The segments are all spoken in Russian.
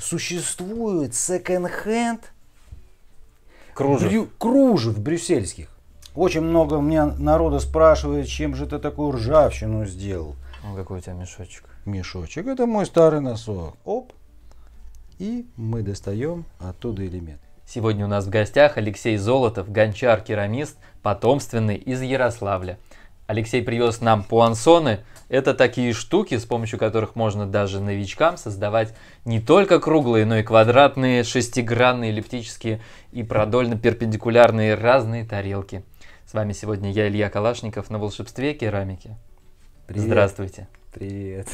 существует секонд-хенд кружев. Брю, кружев брюссельских. Очень много у меня народа спрашивает, чем же ты такую ржавчину сделал. Ну, какой у тебя мешочек? Мешочек, это мой старый носок. Оп. И мы достаем оттуда элемент. Сегодня у нас в гостях Алексей Золотов, гончар-керамист, потомственный из Ярославля. Алексей привез нам пуансоны – это такие штуки, с помощью которых можно даже новичкам создавать не только круглые, но и квадратные, шестигранные, эллиптические и продольно-перпендикулярные разные тарелки. С вами сегодня я, Илья Калашников, на волшебстве керамики. Привет. Здравствуйте. Привет.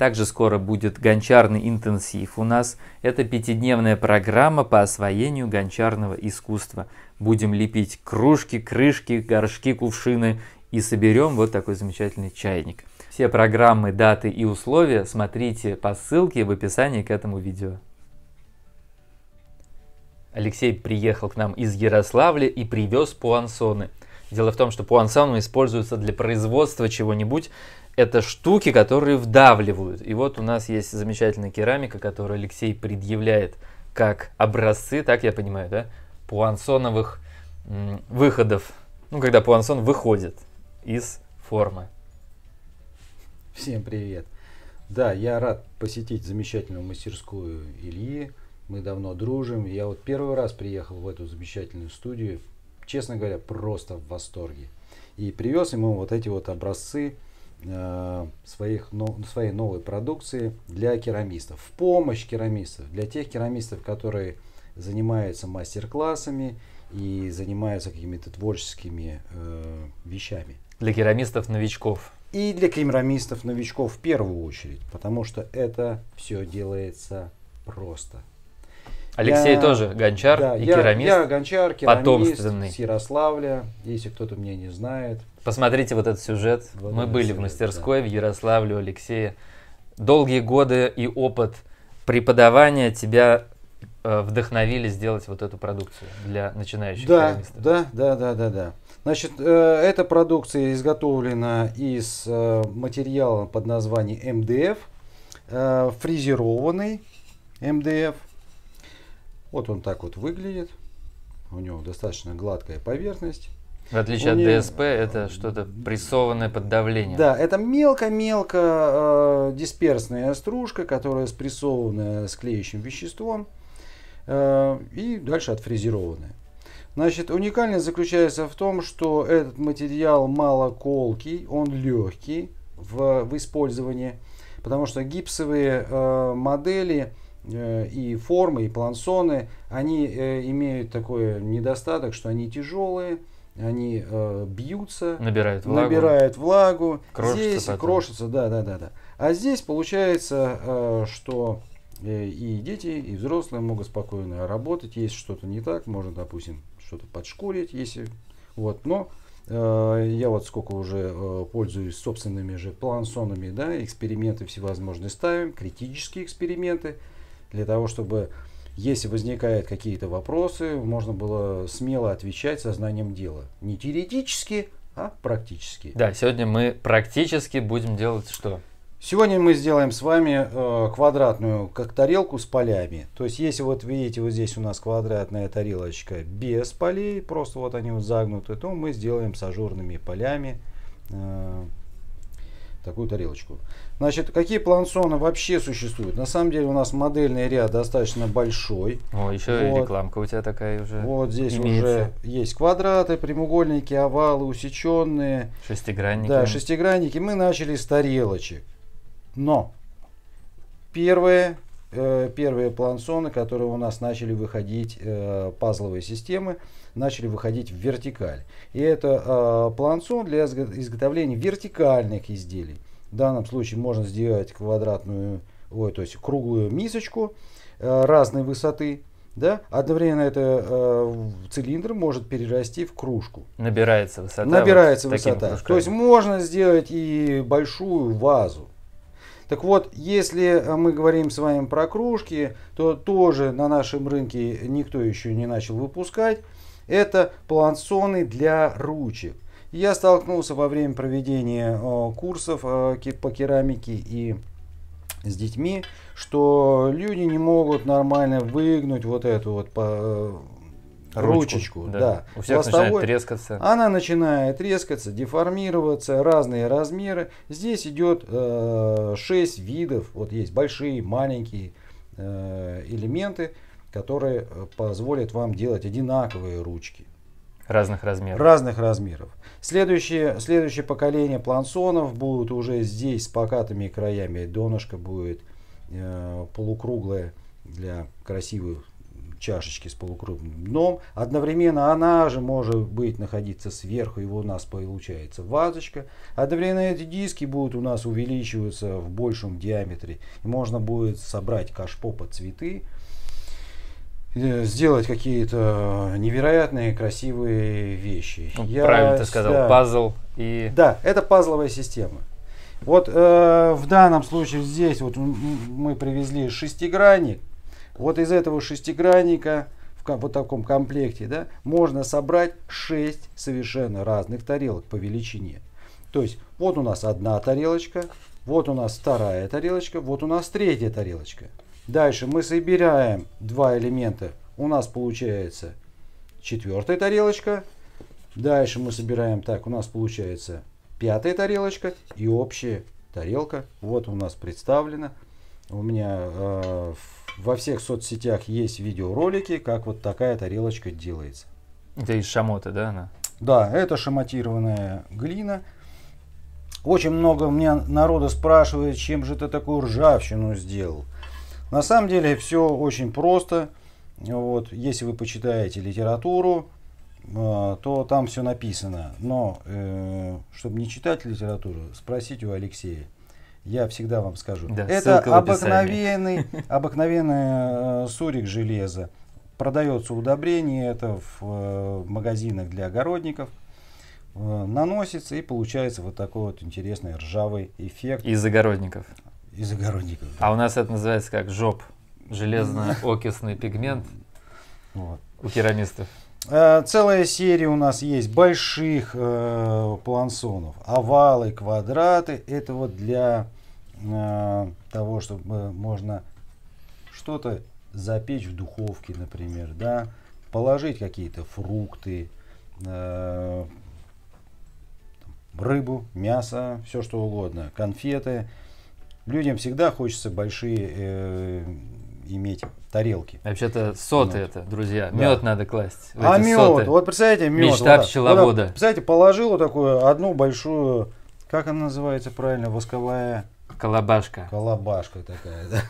Также скоро будет гончарный интенсив у нас. Это пятидневная программа по освоению гончарного искусства. Будем лепить кружки, крышки, горшки, кувшины и соберем вот такой замечательный чайник. Все программы, даты и условия смотрите по ссылке в описании к этому видео. Алексей приехал к нам из Ярославля и привез пуансоны. Дело в том, что пуансоны используются для производства чего-нибудь, это штуки, которые вдавливают. И вот у нас есть замечательная керамика, которую Алексей предъявляет как образцы, так я понимаю, да, пуансоновых выходов. Ну, когда пуансон выходит из формы. Всем привет. Да, я рад посетить замечательную мастерскую Ильи. Мы давно дружим. Я вот первый раз приехал в эту замечательную студию. Честно говоря, просто в восторге. И привез ему вот эти вот образцы Э, своих, но, своей новой продукции для керамистов. В помощь керамистов, для тех керамистов, которые занимаются мастер-классами и занимаются какими-то творческими э, вещами. Для керамистов-новичков. И для керамистов-новичков в первую очередь, потому что это все делается просто. Алексей я, тоже гончар да, и я, керамист. Я гончар, керамист потомственный. с Ярославля, если кто-то меня не знает. Посмотрите вот этот сюжет. Вот Мы были сюжет, в мастерской да. в Ярославле у Алексея. Долгие годы и опыт преподавания тебя э, вдохновили сделать вот эту продукцию для начинающих да, керамистов. Да, да, да, да, да. Значит, э, эта продукция изготовлена из э, материала под названием МДФ, э, фрезерованный МДФ – вот он так вот выглядит. У него достаточно гладкая поверхность. В отличие нее... от ДСП, это что-то прессованное под давлением. Да, это мелко-мелко э, дисперсная стружка, которая спрессованная с клеящим веществом э, и дальше отфрезерованная. Значит, уникальность заключается в том, что этот материал малоколкий, он легкий в, в использовании, потому что гипсовые э, модели – Э, и формы, и плансоны, они э, имеют такой недостаток, что они тяжелые, они э, бьются, набирают влагу, набирают влагу крошатся здесь потом. крошатся, да, да, да, да. А здесь получается, что и дети, и взрослые могут спокойно работать, если что-то не так, можно, допустим, что-то подшкурить, если вот, но я вот сколько уже пользуюсь собственными же плансонами, да, эксперименты всевозможные ставим, критические эксперименты, для того, чтобы если возникают какие-то вопросы, можно было смело отвечать со знанием дела. Не теоретически, а практически. Да, сегодня мы практически будем делать что? Сегодня мы сделаем с вами э, квадратную как тарелку с полями. То есть, если вот видите, вот здесь у нас квадратная тарелочка без полей, просто вот они вот загнуты, то мы сделаем с ажурными полями э, такую тарелочку. Значит, какие плансоны вообще существуют? На самом деле у нас модельный ряд достаточно большой. О, еще вот. рекламка у тебя такая уже. Вот здесь имеется. уже есть квадраты, прямоугольники, овалы, усеченные. Шестигранники. Да, шестигранники. Мы начали с тарелочек. Но первое Э, первые плансоны, которые у нас начали выходить, э, пазловые системы, начали выходить в вертикаль. И это э, плансон для изготовления вертикальных изделий. В данном случае можно сделать квадратную, ой, то есть круглую мисочку э, разной высоты, да? Одновременно это э, цилиндр может перерасти в кружку. Набирается высота. Набирается вот высота. То есть можно сделать и большую вазу. Так вот, если э, мы говорим с вами про кружки, то тоже на нашем рынке никто еще не начал выпускать. Это плансоны для ручек. Я столкнулся во время проведения э, курсов э, по керамике и с детьми, что люди не могут нормально выгнуть вот эту вот ручечку, да. да. У всех Пластовой, начинает трескаться. Она начинает трескаться, деформироваться, разные размеры. Здесь идет э, 6 видов, вот есть большие, маленькие э, элементы, которые э, позволят вам делать одинаковые ручки. Разных размеров. Разных размеров. Следующее, следующее поколение плансонов будут уже здесь с покатыми краями. Донышко будет э, полукруглое для красивых чашечки с полукруглым дном. Одновременно она же может быть находиться сверху, его у нас получается вазочка. Одновременно эти диски будут у нас увеличиваться в большем диаметре. И можно будет собрать кашпо под цветы, э, сделать какие-то невероятные красивые вещи. Ну, Я, правильно ты сказал, да, пазл и... Да, это пазловая система. Вот э, в данном случае здесь вот мы привезли шестигранник, вот из этого шестигранника в вот таком комплекте да, можно собрать 6 совершенно разных тарелок по величине. То есть вот у нас одна тарелочка, вот у нас вторая тарелочка, вот у нас третья тарелочка. Дальше мы собираем два элемента. У нас получается четвертая тарелочка. Дальше мы собираем так, у нас получается пятая тарелочка и общая тарелка. Вот у нас представлена. У меня э, во всех соцсетях есть видеоролики, как вот такая тарелочка делается. Это из шамота, да, она? Да, это шамотированная глина. Очень много у меня народа спрашивает, чем же ты такую ржавчину сделал. На самом деле все очень просто. Вот, если вы почитаете литературу, а, то там все написано. Но, э, чтобы не читать литературу, спросите у Алексея я всегда вам скажу. Да, это обыкновенный, обыкновенный э, сурик железа. Продается удобрение, это в э, магазинах для огородников. Э, наносится и получается вот такой вот интересный ржавый эффект. Из огородников. Из огородников. Да. А у нас это называется как жоп. Железно-окисный пигмент вот. у керамистов. Э, целая серия у нас есть больших э, плансонов. Овалы, квадраты. Это вот для э, того, чтобы можно что-то запечь в духовке, например. Да? Положить какие-то фрукты, э, рыбу, мясо, все что угодно. Конфеты. Людям всегда хочется большие э, иметь тарелки. Вообще-то соты мед. это, друзья. Да. Мед надо класть. А мед, соты. вот представляете, мед. Мечта вот, пчеловода. Вот, представляете, положил вот такую одну большую, как она называется правильно, восковая... Колобашка. Колобашка такая, да.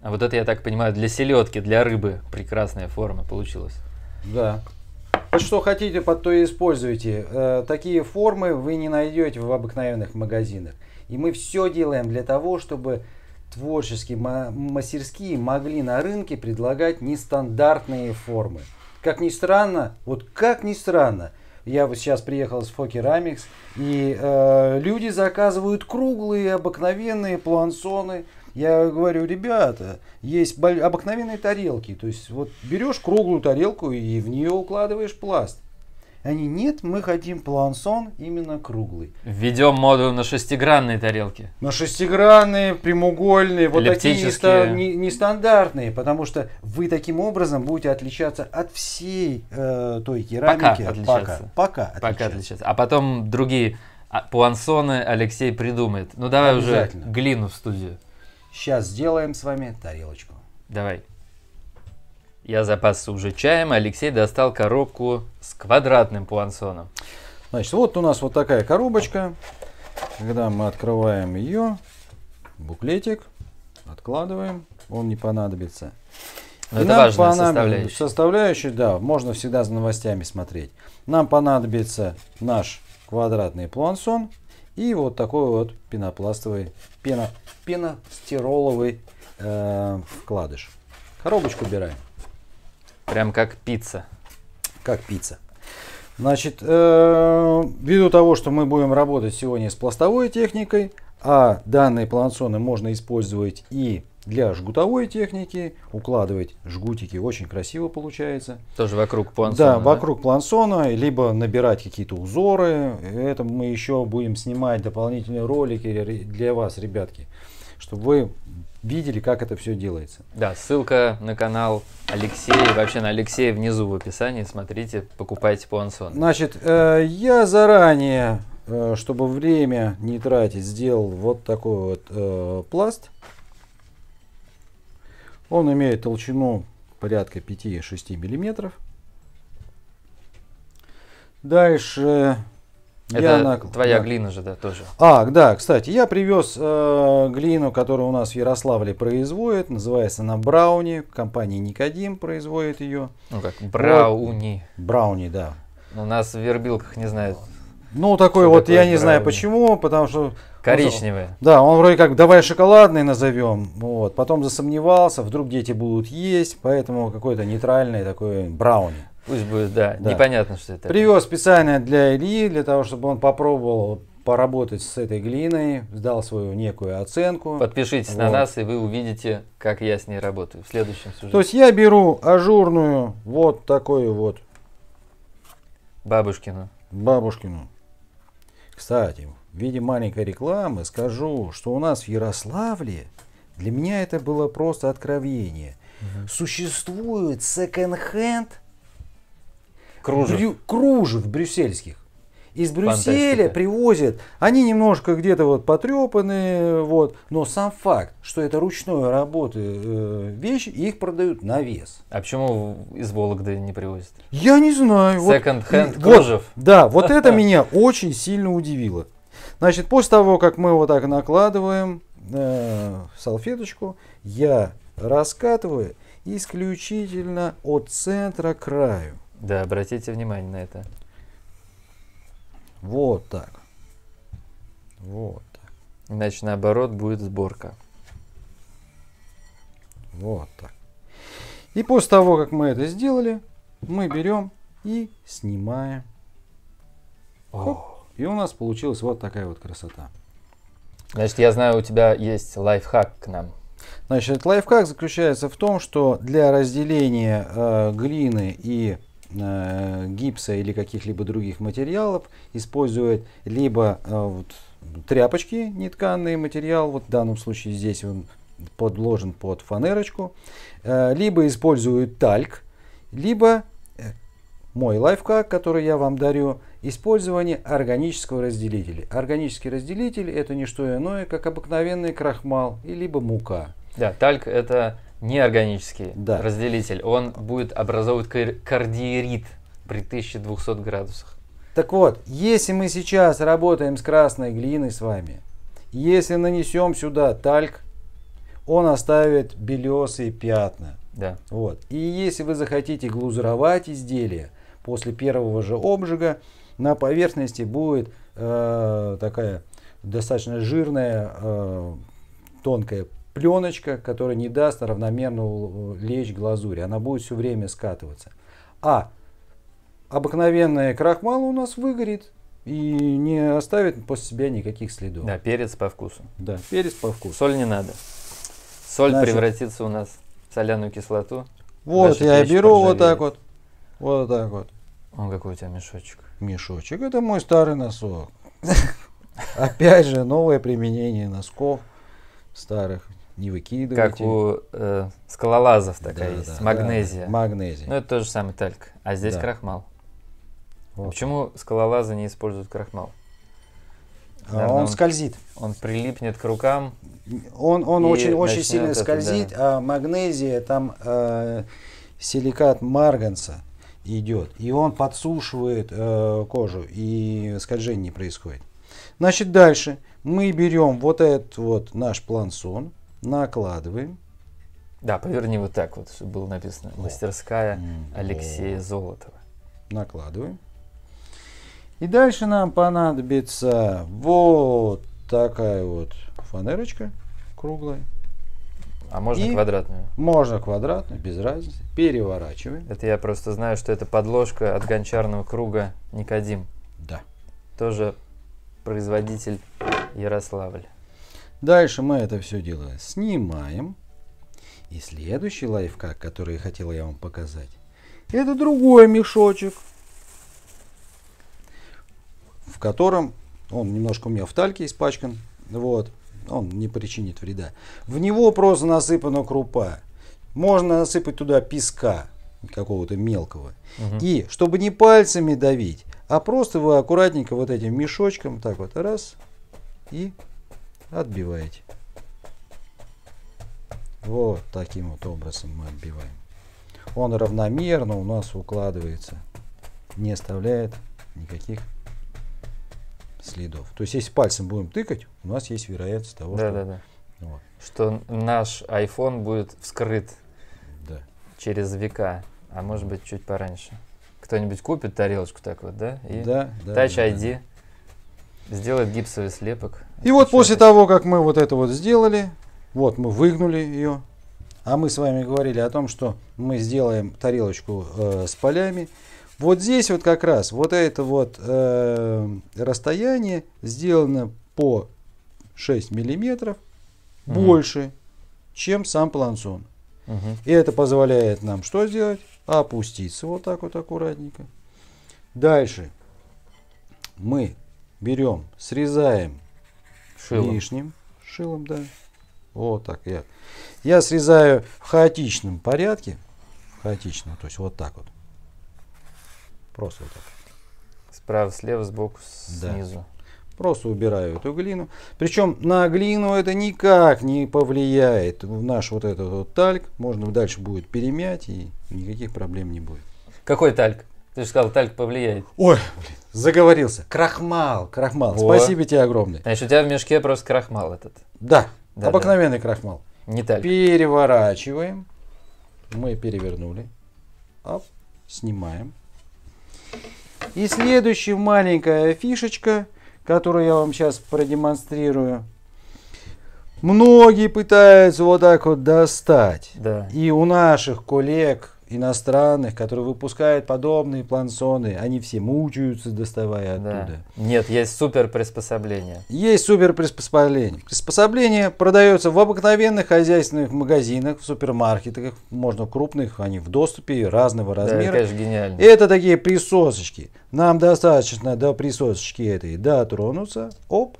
А вот это, я так понимаю, для селедки, для рыбы прекрасная форма получилась. Да. Вот что хотите, под то и используйте. Э, такие формы вы не найдете в обыкновенных магазинах. И мы все делаем для того, чтобы творческие мастерские могли на рынке предлагать нестандартные формы. Как ни странно, вот как ни странно, я вот сейчас приехал с Фокерамикс и э, люди заказывают круглые, обыкновенные плансоны. Я говорю, ребята, есть обыкновенные тарелки. То есть вот берешь круглую тарелку и в нее укладываешь пласт. Они, нет, мы хотим плансон именно круглый. Введем моду на шестигранные тарелки. На шестигранные, прямоугольные, вот такие нестандартные, потому что вы таким образом будете отличаться от всей э, той керамики. Пока отличаться. Пока, пока, отличаться. пока отличаться. А потом другие а, плансоны Алексей придумает. Ну давай уже глину в студию. Сейчас сделаем с вами тарелочку. Давай. Я запасся уже чаем, Алексей достал коробку с квадратным пуансоном. Значит, вот у нас вот такая коробочка. Когда мы открываем ее, буклетик откладываем, он не понадобится. Но И это важная составляющая. Составляющая, да, можно всегда за новостями смотреть. Нам понадобится наш квадратный плансон и вот такой вот пенопластовый, пено, пеностироловый э, вкладыш. Коробочку убираем. Прям как пицца. Как пицца. Значит, э, ввиду того, что мы будем работать сегодня с пластовой техникой, а данные планционы можно использовать и для жгутовой техники, укладывать жгутики очень красиво получается. Тоже вокруг плансона. Да, вокруг да? плансона, либо набирать какие-то узоры. Это мы еще будем снимать дополнительные ролики для вас, ребятки чтобы вы видели, как это все делается. Да, ссылка на канал Алексея, вообще на Алексея внизу в описании. Смотрите, покупайте пуансон. Значит, э, я заранее, э, чтобы время не тратить, сделал вот такой вот э, пласт. Он имеет толщину порядка 5-6 миллиметров. Дальше это я на... твоя да. глина же, да, тоже. А, да, кстати, я привез э, глину, которую у нас в Ярославле производит. Называется она Брауни. Компания Никодим производит ее. Ну как, Брауни. Вот. Брауни, да. У нас в Вербилках не знают. Ну, такой вот, такое я не знаю почему, потому что... Коричневый. Ну, да, он вроде как, давай шоколадный назовем. Вот. Потом засомневался, вдруг дети будут есть, поэтому какой-то нейтральный такой брауни. Пусть будет, да. да. Непонятно, что это. Привез специально для Ильи, для того, чтобы он попробовал поработать с этой глиной, сдал свою некую оценку. Подпишитесь вот. на нас, и вы увидите, как я с ней работаю в следующем сюжете. То есть я беру ажурную вот такую вот. Бабушкину. Бабушкину. Кстати, в виде маленькой рекламы скажу, что у нас в Ярославле, для меня это было просто откровение, угу. существует секонд-хенд кружев, брю, кружев брюссельских. Из Брюсселя Фантастика. привозят, они немножко где-то вот потрепанные, вот, но сам факт, что это ручной работы э, вещи, их продают на вес. А почему из Вологды не привозят? Я не знаю. Second hand кожев. Вот, да, вот это меня очень сильно удивило. Значит, после того, как мы вот так накладываем э, салфеточку, я раскатываю исключительно от центра к краю. Да, обратите внимание на это. Вот так. Вот так. Иначе наоборот будет сборка. Вот так. И после того, как мы это сделали, мы берем и снимаем. Хоп, и у нас получилась вот такая вот красота. Значит, я знаю, у тебя есть лайфхак к нам. Значит, лайфхак заключается в том, что для разделения э, глины и Э, гипса или каких-либо других материалов, использует либо э, вот, тряпочки, нетканный материал, вот в данном случае здесь он подложен под фанерочку, э, либо используют тальк, либо мой лайфхак, который я вам дарю, использование органического разделителя. Органический разделитель это не что иное, как обыкновенный крахмал и либо мука. Да, тальк это неорганический да. разделитель, он будет образовывать кардиерит при 1200 градусах. Так вот, если мы сейчас работаем с красной глиной с вами, если нанесем сюда тальк, он оставит белесые пятна. Да. Вот. И если вы захотите глузировать изделие, после первого же обжига на поверхности будет э, такая достаточно жирная э, тонкая пленочка, которая не даст равномерно э, лечь глазури. Она будет все время скатываться. А обыкновенная крахмал у нас выгорит и не оставит после себя никаких следов. Да, перец по вкусу. Да, перец по вкусу. Соль не надо. Соль Значит, превратится у нас в соляную кислоту. Вот, я беру поржавеют. вот так вот. Вот так вот. Он какой у тебя мешочек? Мешочек, это мой старый носок. Опять же, новое применение носков старых не выкидывайте. Как у э, скалолазов такая да, есть, да, магнезия. Да, магнезия. Ну, это тоже самый тальк, а здесь да. крахмал. Вот. почему скалолазы не используют крахмал? А Наверное, он, он скользит. Он прилипнет к рукам. Он, он очень, очень сильно это, скользит, да. а магнезия, там э, силикат марганца идет, и он подсушивает э, кожу, и скольжение не происходит. Значит, дальше мы берем вот этот вот наш плансон, накладываем. Да, поверни вот так вот, чтобы было написано. Мастерская м-м-м. Алексея О. Золотова. Накладываем. И дальше нам понадобится вот такая вот фанерочка круглая. А можно и квадратную? Можно квадратную, без разницы. Переворачиваем. Это я просто знаю, что это подложка от гончарного круга Никодим. Да. Тоже производитель Ярославль. Дальше мы это все дело снимаем. И следующий лайфхак, который я хотел я вам показать, это другой мешочек, в котором он немножко у меня в тальке испачкан, вот, он не причинит вреда. В него просто насыпана крупа. Можно насыпать туда песка какого-то мелкого. Угу. И чтобы не пальцами давить, а просто вы аккуратненько вот этим мешочком так вот раз и отбиваете. Вот таким вот образом мы отбиваем. Он равномерно у нас укладывается, не оставляет никаких следов. То есть, если пальцем будем тыкать, у нас есть вероятность того, да, что... Да, да. Вот. что наш iPhone будет вскрыт да. через века, а может быть чуть пораньше. Кто-нибудь купит тарелочку так вот, да? И да, да, Touch да, Да Сделать гипсовый слепок. И вот после того, как мы вот это вот сделали, вот мы выгнули ее, а мы с вами говорили о том, что мы сделаем тарелочку э, с полями. Вот здесь вот как раз вот это вот э, расстояние сделано по 6 миллиметров угу. больше, чем сам плансон. Угу. И это позволяет нам что сделать? Опуститься вот так вот аккуратненько. Дальше мы берем, срезаем шилом. лишним шилом, да. Вот так я. Я срезаю в хаотичном порядке, в то есть вот так вот. Просто вот так. Справа, слева, сбоку, снизу. Да. Просто убираю эту глину. Причем на глину это никак не повлияет. В наш вот этот вот тальк можно дальше будет перемять и никаких проблем не будет. Какой тальк? Ты же сказал, тальк повлияет. Ой, блин, заговорился. Крахмал, крахмал. О. Спасибо тебе огромное. Значит, у тебя в мешке просто крахмал этот. Да, да обыкновенный да. крахмал. Не тальк. Переворачиваем. Мы перевернули. Оп, снимаем. И следующая маленькая фишечка, которую я вам сейчас продемонстрирую. Многие пытаются вот так вот достать. Да. И у наших коллег иностранных, которые выпускают подобные плансоны, они все мучаются, доставая да. оттуда. Нет, есть супер приспособление. Есть супер приспособление. Приспособление продается в обыкновенных хозяйственных магазинах, в супермаркетах, можно крупных, они в доступе разного размера. Да, это, конечно, гениально. Это такие присосочки. Нам достаточно до присосочки этой дотронуться, оп,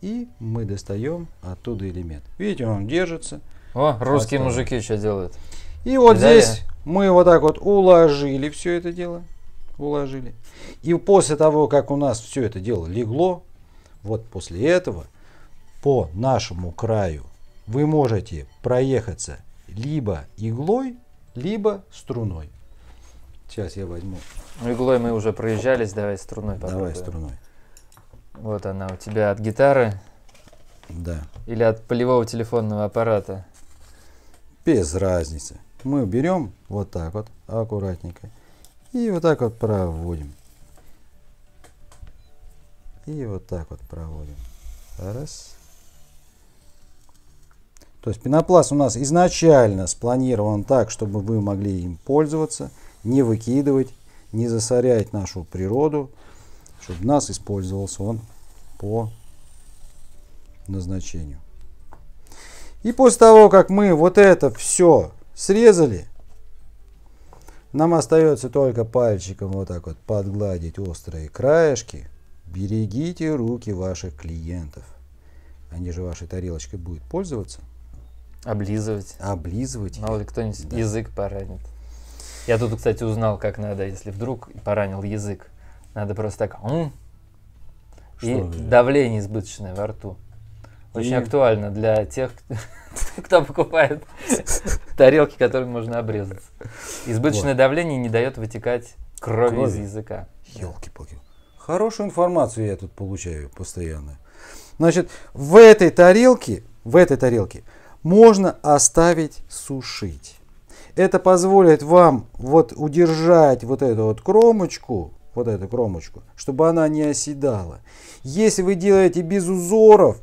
и мы достаем оттуда элемент. Видите, он держится. О, русские мужики что делают? И вот и здесь далее. мы вот так вот уложили все это дело. Уложили. И после того, как у нас все это дело легло, вот после этого по нашему краю вы можете проехаться либо иглой, либо струной. Сейчас я возьму. Иглой мы уже проезжались, давай струной попробуем. Давай струной. Вот она у тебя от гитары. Да. Или от полевого телефонного аппарата. Без разницы мы берем вот так вот аккуратненько и вот так вот проводим. И вот так вот проводим. Раз. То есть пенопласт у нас изначально спланирован так, чтобы вы могли им пользоваться, не выкидывать, не засорять нашу природу, чтобы у нас использовался он по назначению. И после того, как мы вот это все Срезали. Нам остается только пальчиком вот так вот подгладить острые краешки. Берегите руки ваших клиентов. Они же вашей тарелочкой будут пользоваться. Облизывать. Облизывать. Мало ли кто-нибудь да. язык поранит. Я тут, кстати, узнал, как надо, если вдруг поранил язык. Надо просто так... М-". И Что? давление избыточное во рту. Очень и... актуально для тех, кто покупает тарелки, которыми можно обрезаться. Избыточное вот. давление не дает вытекать крови, крови. из языка. Елки-палки. Хорошую информацию я тут получаю постоянно. Значит, в этой тарелке, в этой тарелке можно оставить сушить. Это позволит вам вот удержать вот эту вот кромочку, вот эту кромочку, чтобы она не оседала. Если вы делаете без узоров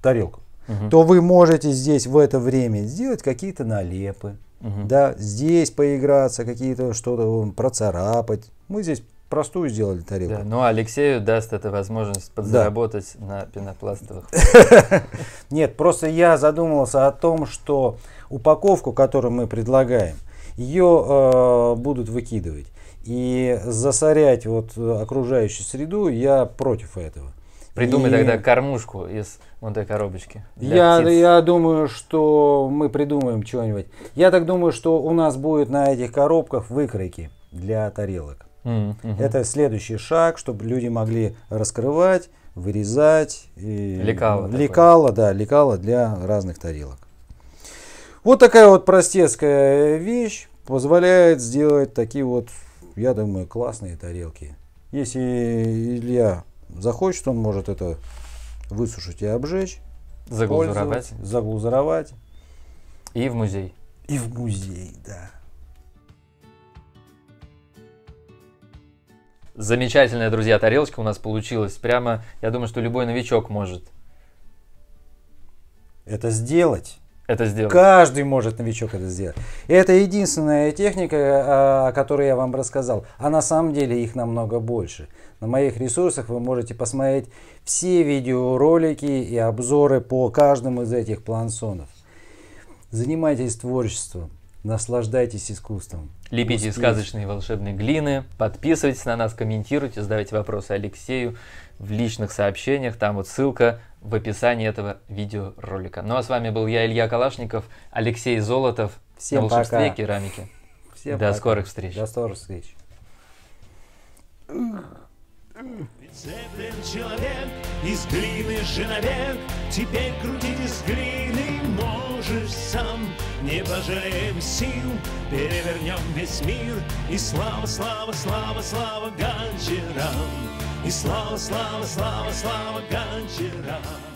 тарелку, угу. то вы можете здесь в это время сделать какие-то налепы, угу. да, здесь поиграться, какие-то что-то процарапать. Мы здесь простую сделали тарелку. Да, ну, но Алексею даст это возможность подзаработать да. на пенопластовых. Нет, просто я задумался о том, что упаковку, которую мы предлагаем, ее э, будут выкидывать. И засорять вот окружающую среду я против этого. Придумай и... тогда кормушку из вот этой коробочки. Я, птиц. я думаю, что мы придумаем что-нибудь. Я так думаю, что у нас будет на этих коробках выкройки для тарелок. Mm -hmm. Это следующий шаг, чтобы люди могли раскрывать, вырезать. И... Лекало. Лекало, такое. да, лекало для разных тарелок. Вот такая вот простецкая вещь позволяет сделать такие вот, я думаю, классные тарелки. Если Илья захочет, он может это высушить и обжечь. Заглазуровать. Заглазуровать. И в музей. И в музей, да. Замечательная, друзья, тарелочка у нас получилась. Прямо, я думаю, что любой новичок может это сделать это сделать. Каждый может новичок это сделать. И это единственная техника, а, о которой я вам рассказал. А на самом деле их намного больше. На моих ресурсах вы можете посмотреть все видеоролики и обзоры по каждому из этих плансонов. Занимайтесь творчеством. Наслаждайтесь искусством. Лепите Успеть. сказочные волшебные глины, подписывайтесь на нас, комментируйте, задавайте вопросы Алексею в личных сообщениях. Там вот ссылка в описании этого видеоролика. Ну а с вами был я, Илья Калашников, Алексей Золотов. Всем на волшебстве пока. керамики. Всем До пока. скорых встреч. До скорых встреч. Рецептен человек из глины женовек, теперь крутить из глины можешь не пожалеем сил, перевернем весь мир. И слава, слава, слава, слава Ганджерам, и слава, слава, слава, слава Ганджерам.